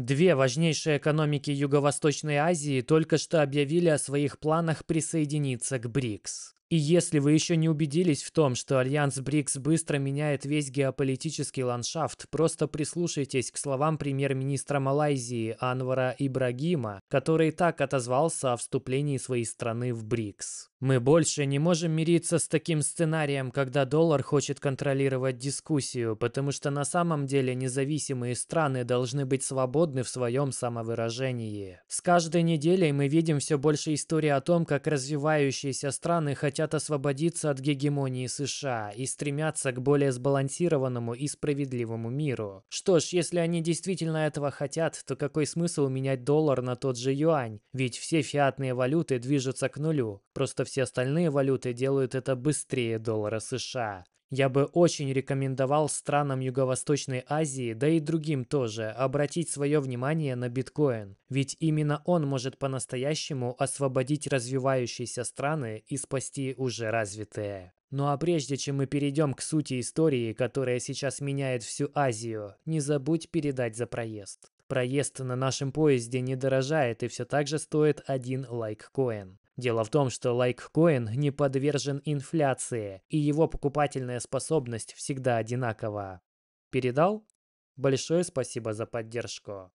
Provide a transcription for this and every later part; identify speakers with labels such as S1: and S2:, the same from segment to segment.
S1: Две важнейшие экономики Юго-Восточной Азии только что объявили о своих планах присоединиться к БРИКС. И если вы еще не убедились в том, что Альянс БРИКС быстро меняет весь геополитический ландшафт, просто прислушайтесь к словам премьер-министра Малайзии Анвара Ибрагима, который так отозвался о вступлении своей страны в БРИКС. Мы больше не можем мириться с таким сценарием, когда доллар хочет контролировать дискуссию, потому что на самом деле независимые страны должны быть свободны в своем самовыражении. С каждой неделей мы видим все больше истории о том, как развивающиеся страны хотят хотят освободиться от гегемонии США и стремятся к более сбалансированному и справедливому миру. Что ж, если они действительно этого хотят, то какой смысл менять доллар на тот же юань? Ведь все фиатные валюты движутся к нулю, просто все остальные валюты делают это быстрее доллара США. Я бы очень рекомендовал странам Юго-Восточной Азии, да и другим тоже, обратить свое внимание на биткоин, ведь именно он может по-настоящему освободить развивающиеся страны и спасти уже развитые. Ну а прежде чем мы перейдем к сути истории, которая сейчас меняет всю Азию, не забудь передать за проезд. Проезд на нашем поезде не дорожает и все так же стоит один лайк коин. Дело в том, что лайткоин не подвержен инфляции, и его покупательная способность всегда одинакова. Передал? Большое спасибо за поддержку.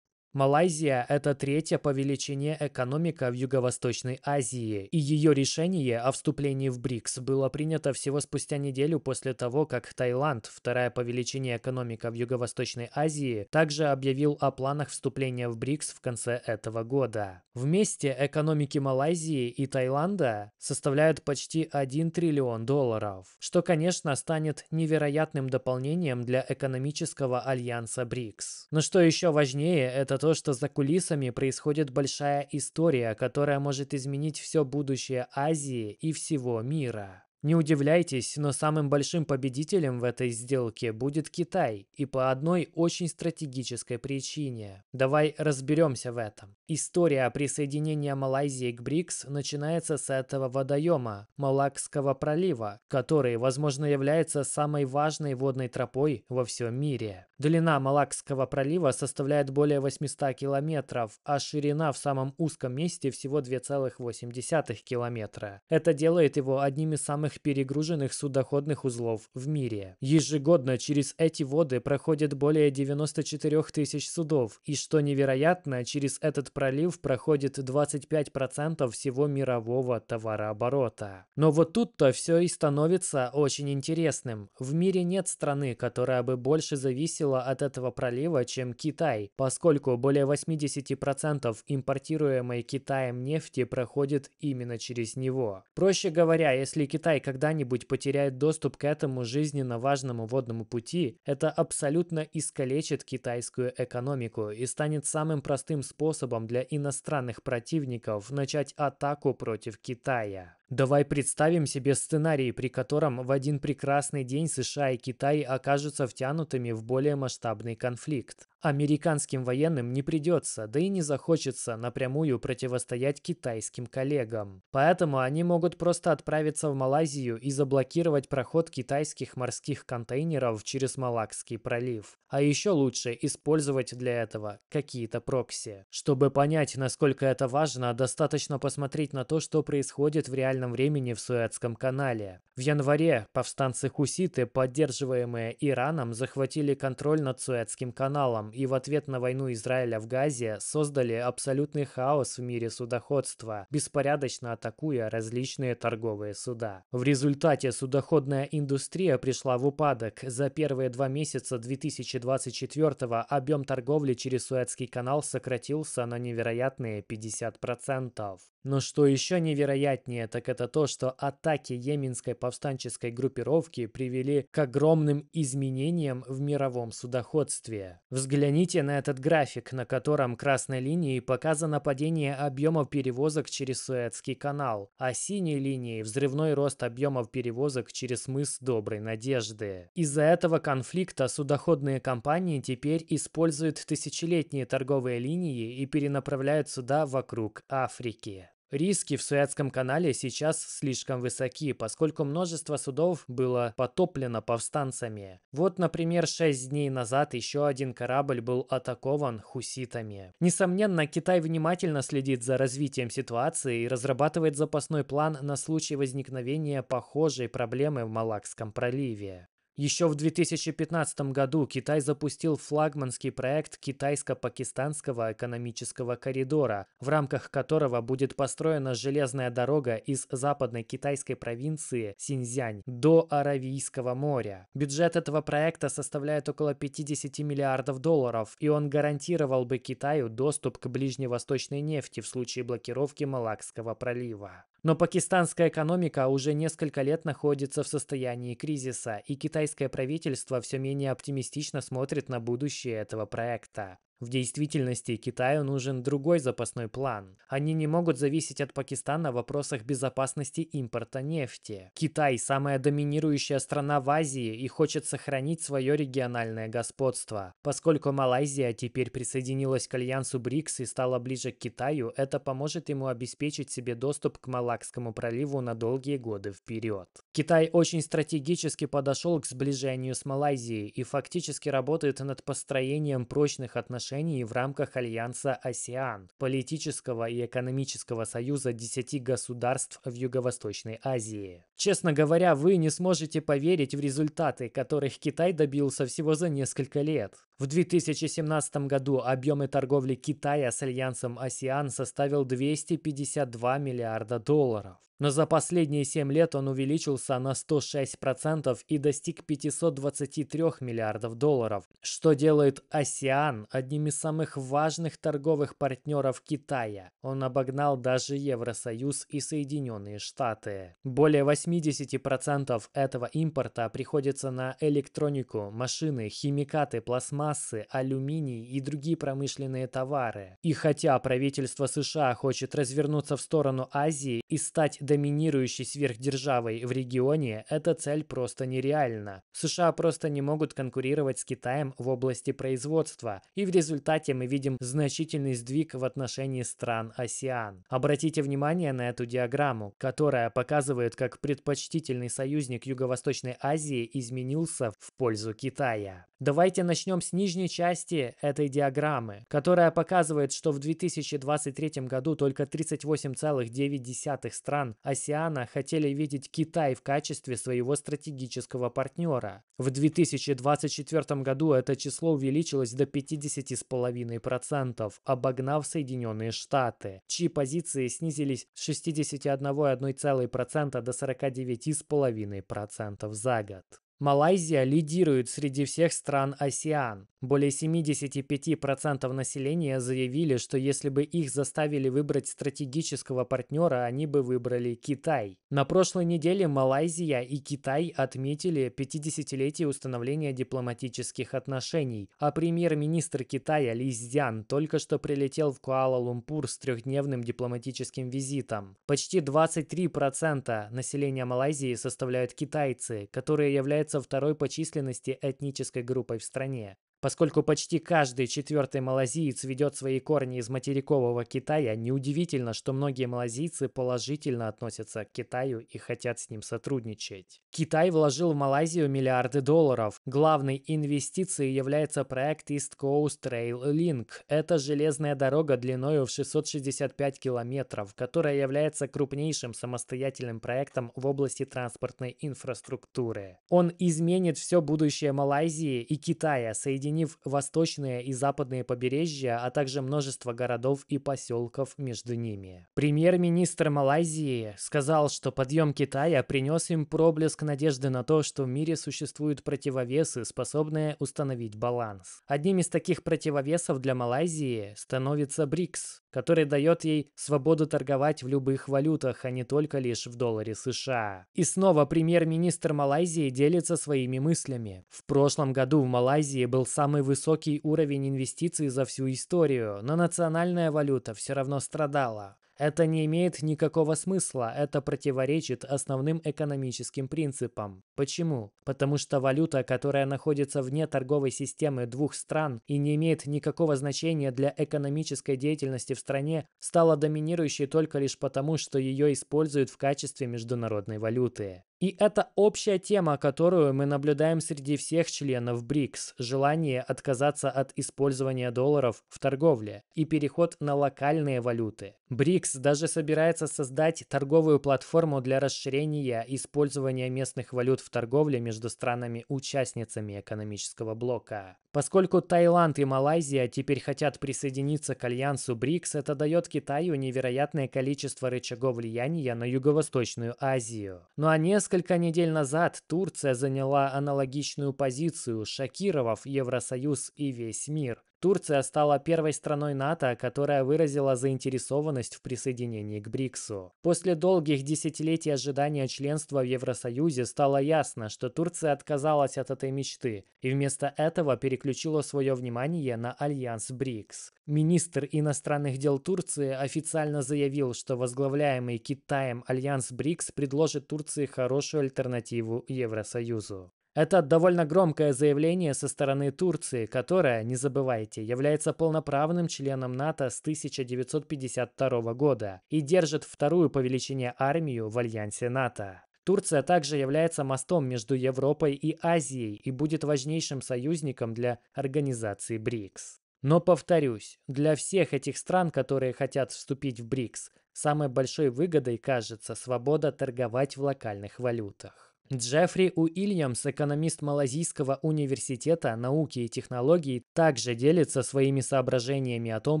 S1: Малайзия – это третья по величине экономика в Юго-Восточной Азии, и ее решение о вступлении в БРИКС было принято всего спустя неделю после того, как Таиланд, вторая по величине экономика в Юго-Восточной Азии, также объявил о планах вступления в БРИКС в конце этого года. Вместе экономики Малайзии и Таиланда составляют почти 1 триллион долларов, что, конечно, станет невероятным дополнением для экономического альянса БРИКС. Но что еще важнее, это то, что за кулисами происходит большая история, которая может изменить все будущее Азии и всего мира. Не удивляйтесь, но самым большим победителем в этой сделке будет Китай, и по одной очень стратегической причине. Давай разберемся в этом. История присоединения Малайзии к БРИКС начинается с этого водоема, Малакского пролива, который, возможно, является самой важной водной тропой во всем мире. Длина Малакского пролива составляет более 800 километров, а ширина в самом узком месте всего 2,8 километра. Это делает его одним из самых самых перегруженных судоходных узлов в мире. Ежегодно через эти воды проходит более 94 тысяч судов, и, что невероятно, через этот пролив проходит 25% всего мирового товарооборота. Но вот тут-то все и становится очень интересным. В мире нет страны, которая бы больше зависела от этого пролива, чем Китай, поскольку более 80% импортируемой Китаем нефти проходит именно через него. Проще говоря, если Китай Китай когда-нибудь потеряет доступ к этому жизненно важному водному пути, это абсолютно искалечит китайскую экономику и станет самым простым способом для иностранных противников начать атаку против Китая. Давай представим себе сценарий, при котором в один прекрасный день США и Китай окажутся втянутыми в более масштабный конфликт. Американским военным не придется, да и не захочется напрямую противостоять китайским коллегам. Поэтому они могут просто отправиться в Малайзию и заблокировать проход китайских морских контейнеров через Малакский пролив. А еще лучше использовать для этого какие-то прокси. Чтобы понять, насколько это важно, достаточно посмотреть на то, что происходит в реальности реальном времени в Суэцком канале. В январе повстанцы-хуситы, поддерживаемые Ираном, захватили контроль над Суэцким каналом и в ответ на войну Израиля в Газе создали абсолютный хаос в мире судоходства, беспорядочно атакуя различные торговые суда. В результате судоходная индустрия пришла в упадок. За первые два месяца 2024 объем торговли через Суэцкий канал сократился на невероятные 50%. Но что еще невероятнее, так это то, что атаки йеменской повстанческой группировки привели к огромным изменениям в мировом судоходстве. Взгляните на этот график, на котором красной линией показано падение объемов перевозок через Суэцкий канал, а синей линией взрывной рост объемов перевозок через мыс Доброй Надежды. Из-за этого конфликта судоходные компании теперь используют тысячелетние торговые линии и перенаправляют суда вокруг Африки. Риски в Суэцком канале сейчас слишком высоки, поскольку множество судов было потоплено повстанцами. Вот, например, шесть дней назад еще один корабль был атакован хуситами. Несомненно, Китай внимательно следит за развитием ситуации и разрабатывает запасной план на случай возникновения похожей проблемы в Малакском проливе. Еще в 2015 году Китай запустил флагманский проект Китайско-Пакистанского экономического коридора, в рамках которого будет построена железная дорога из западной китайской провинции Синьцзянь до Аравийского моря. Бюджет этого проекта составляет около 50 миллиардов долларов, и он гарантировал бы Китаю доступ к ближневосточной нефти в случае блокировки Малакского пролива. Но пакистанская экономика уже несколько лет находится в состоянии кризиса, и китайское правительство все менее оптимистично смотрит на будущее этого проекта. В действительности Китаю нужен другой запасной план. Они не могут зависеть от Пакистана в вопросах безопасности импорта нефти. Китай – самая доминирующая страна в Азии и хочет сохранить свое региональное господство. Поскольку Малайзия теперь присоединилась к альянсу БРИКС и стала ближе к Китаю, это поможет ему обеспечить себе доступ к Малакскому проливу на долгие годы вперед. Китай очень стратегически подошел к сближению с Малайзией и фактически работает над построением прочных отношений в рамках альянса АСИАН, политического и экономического союза десяти государств в Юго-Восточной Азии. Честно говоря, вы не сможете поверить в результаты, которых Китай добился всего за несколько лет. В 2017 году объемы торговли Китая с альянсом АСИАН составил 252 миллиарда долларов но за последние 7 лет он увеличился на 106% и достиг 523 миллиардов долларов, что делает ASEAN одним из самых важных торговых партнеров Китая. Он обогнал даже Евросоюз и Соединенные Штаты. Более 80% этого импорта приходится на электронику, машины, химикаты, пластмассы, алюминий и другие промышленные товары. И хотя правительство США хочет развернуться в сторону Азии и стать доминирующей сверхдержавой в регионе эта цель просто нереальна. США просто не могут конкурировать с Китаем в области производства, и в результате мы видим значительный сдвиг в отношении стран АСИАН. Обратите внимание на эту диаграмму, которая показывает, как предпочтительный союзник Юго-Восточной Азии изменился в пользу Китая. Давайте начнем с нижней части этой диаграммы, которая показывает, что в 2023 году только 38,9 стран стран хотели видеть Китай в качестве своего стратегического партнера. В 2024 году это число увеличилось до 50,5%, обогнав Соединенные Штаты, чьи позиции снизились с 61,1% до 49,5% за год. Малайзия лидирует среди всех стран АСИАН. Более 75% населения заявили, что если бы их заставили выбрать стратегического партнера, они бы выбрали Китай. На прошлой неделе Малайзия и Китай отметили 50-летие установления дипломатических отношений, а премьер-министр Китая Ли Сзян только что прилетел в Куала-Лумпур с трехдневным дипломатическим визитом. Почти 23% населения Малайзии составляют китайцы, которые являются является второй по численности этнической группой в стране, Поскольку почти каждый четвертый малазиец ведет свои корни из материкового Китая, неудивительно, что многие малазийцы положительно относятся к Китаю и хотят с ним сотрудничать. Китай вложил в Малайзию миллиарды долларов. Главной инвестицией является проект East Coast Rail Link. Это железная дорога длиною в 665 километров, которая является крупнейшим самостоятельным проектом в области транспортной инфраструктуры. Он изменит все будущее Малайзии и Китая, соединив объединив восточные и западные побережья, а также множество городов и поселков между ними. Премьер-министр Малайзии сказал, что подъем Китая принес им проблеск надежды на то, что в мире существуют противовесы, способные установить баланс. Одним из таких противовесов для Малайзии становится БРИКС, который дает ей свободу торговать в любых валютах, а не только лишь в долларе США. И снова премьер-министр Малайзии делится своими мыслями. В прошлом году в Малайзии был самый высокий уровень инвестиций за всю историю, но национальная валюта все равно страдала. Это не имеет никакого смысла, это противоречит основным экономическим принципам. Почему? Потому что валюта, которая находится вне торговой системы двух стран и не имеет никакого значения для экономической деятельности в стране, стала доминирующей только лишь потому, что ее используют в качестве международной валюты. И это общая тема, которую мы наблюдаем среди всех членов БРИКС – желание отказаться от использования долларов в торговле и переход на локальные валюты. БРИКС даже собирается создать торговую платформу для расширения использования местных валют в торговле между странами-участницами экономического блока. Поскольку Таиланд и Малайзия теперь хотят присоединиться к альянсу БРИКС, это дает Китаю невероятное количество рычагов влияния на Юго-Восточную Азию. Ну а несколько Несколько недель назад Турция заняла аналогичную позицию, шокировав Евросоюз и весь мир. Турция стала первой страной НАТО, которая выразила заинтересованность в присоединении к БРИКСу. После долгих десятилетий ожидания членства в Евросоюзе стало ясно, что Турция отказалась от этой мечты и вместо этого переключила свое внимание на альянс БРИКС. Министр иностранных дел Турции официально заявил, что возглавляемый Китаем альянс БРИКС предложит Турции хорошую альтернативу Евросоюзу. Это довольно громкое заявление со стороны Турции, которая, не забывайте, является полноправным членом НАТО с 1952 года и держит вторую по величине армию в альянсе НАТО. Турция также является мостом между Европой и Азией и будет важнейшим союзником для организации БРИКС. Но повторюсь, для всех этих стран, которые хотят вступить в БРИКС, самой большой выгодой кажется свобода торговать в локальных валютах. Джеффри Уильямс, экономист Малазийского университета науки и технологий, также делится своими соображениями о том,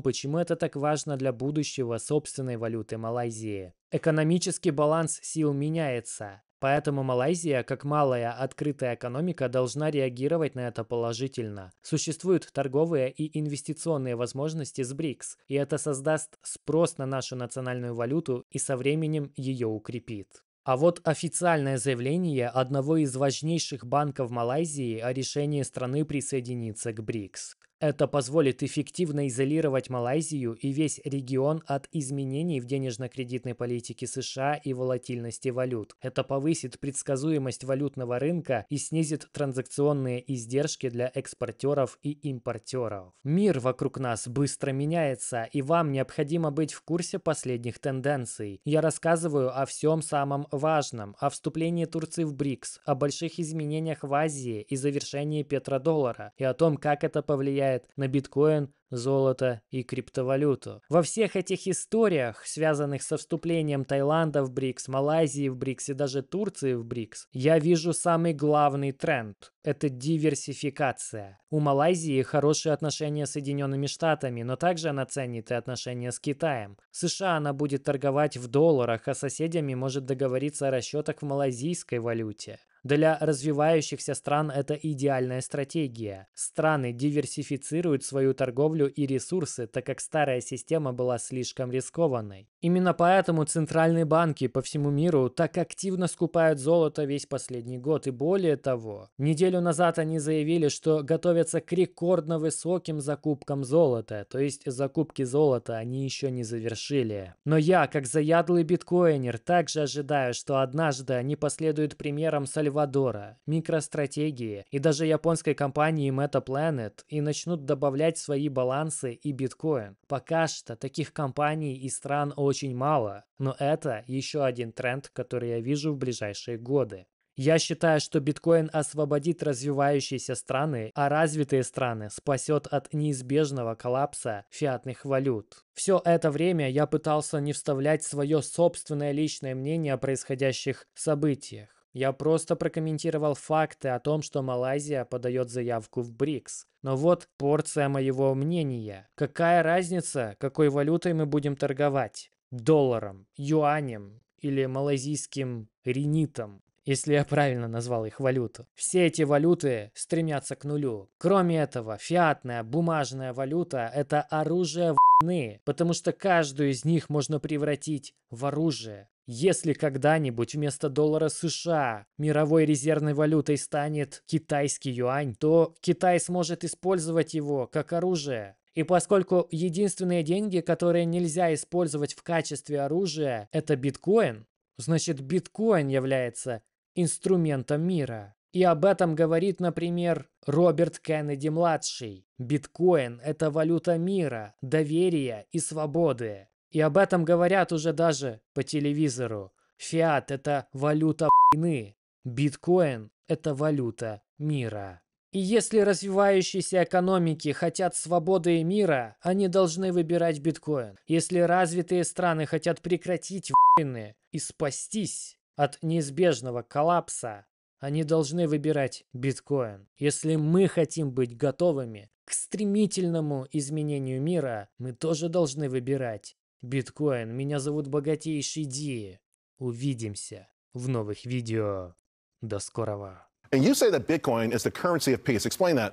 S1: почему это так важно для будущего собственной валюты Малайзии. Экономический баланс сил меняется, Поэтому Малайзия, как малая открытая экономика, должна реагировать на это положительно. Существуют торговые и инвестиционные возможности с БРИКС, и это создаст спрос на нашу национальную валюту и со временем ее укрепит. А вот официальное заявление одного из важнейших банков Малайзии о решении страны присоединиться к БРИКС. Это позволит эффективно изолировать Малайзию и весь регион от изменений в денежно-кредитной политике США и волатильности валют. Это повысит предсказуемость валютного рынка и снизит транзакционные издержки для экспортеров и импортеров. Мир вокруг нас быстро меняется, и вам необходимо быть в курсе последних тенденций. Я рассказываю о всем самом важном, о вступлении Турции в БРИКС, о больших изменениях в Азии и завершении петродоллара, и о том, как это повлияет влияет на биткоин, золото и криптовалюту. Во всех этих историях, связанных со вступлением Таиланда в БРИКС, Малайзии в БРИКС и даже Турции в БРИКС, я вижу самый главный тренд – это диверсификация. У Малайзии хорошие отношения с Соединенными Штатами, но также она ценит и отношения с Китаем. В США она будет торговать в долларах, а соседями может договориться о расчетах в малайзийской валюте. Для развивающихся стран это идеальная стратегия. Страны диверсифицируют свою торговлю и ресурсы, так как старая система была слишком рискованной. Именно поэтому центральные банки по всему миру так активно скупают золото весь последний год. И более того, неделю назад они заявили, что готовятся к рекордно высоким закупкам золота. То есть закупки золота они еще не завершили. Но я, как заядлый биткоинер, также ожидаю, что однажды они последуют примерам Сальвадора Сальвадора, микростратегии и даже японской компании Meta Planet и начнут добавлять свои балансы и биткоин. Пока что таких компаний и стран очень мало, но это еще один тренд, который я вижу в ближайшие годы. Я считаю, что биткоин освободит развивающиеся страны, а развитые страны спасет от неизбежного коллапса фиатных валют. Все это время я пытался не вставлять свое собственное личное мнение о происходящих событиях. Я просто прокомментировал факты о том, что Малайзия подает заявку в БРИКС. Но вот порция моего мнения. Какая разница, какой валютой мы будем торговать? Долларом, юанем или малайзийским ренитом? если я правильно назвал их валюту. Все эти валюты стремятся к нулю. Кроме этого, фиатная бумажная валюта – это оружие охуенные, потому что каждую из них можно превратить в оружие. Если когда-нибудь вместо доллара США мировой резервной валютой станет китайский юань, то Китай сможет использовать его как оружие. И поскольку единственные деньги, которые нельзя использовать в качестве оружия, это биткоин, значит биткоин является инструментом мира. И об этом говорит, например, Роберт Кеннеди-младший. Биткоин – это валюта мира, доверия и свободы. И об этом говорят уже даже по телевизору. Фиат – это валюта войны. Биткоин – это валюта мира. И если развивающиеся экономики хотят свободы и мира, они должны выбирать биткоин. Если развитые страны хотят прекратить войны и спастись от неизбежного коллапса, они должны выбирать биткоин. Если мы хотим быть готовыми к стремительному изменению мира, мы тоже должны выбирать биткоин. Меня зовут Богатейший Ди. Увидимся в новых видео. До скорого. And you say that Bitcoin is the currency of peace. Explain that.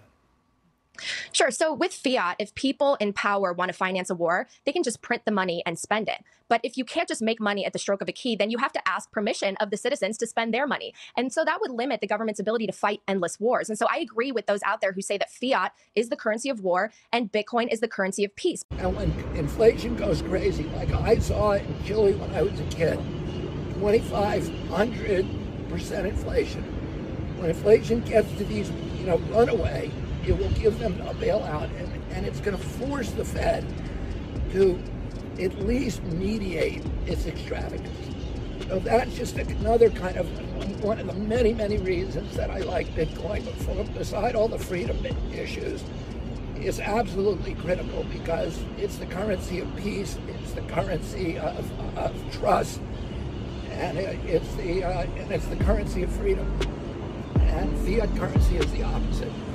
S1: Sure. So with fiat, if people in power want to finance a war, they can just print the money and spend it. But if you can't just make money at the stroke of a key, then you have to ask permission of the citizens to spend their money. And so that would limit the government's ability to fight endless wars. And so I agree with those out there who say that fiat is the currency of war and Bitcoin is the currency of peace. And when inflation goes crazy, like I saw it in Chile when I was a kid, 2,500% inflation. When inflation gets to these, you know, runaway it will give them a bailout, and, and it's going to force the Fed to at least mediate its extravagance. So that's just another kind of one of the many, many reasons that I like Bitcoin. But for, beside all the freedom issues, it's absolutely critical because it's the currency of peace, it's the currency of, of trust, and it, it's the uh, and it's the currency of freedom. And fiat currency is the opposite.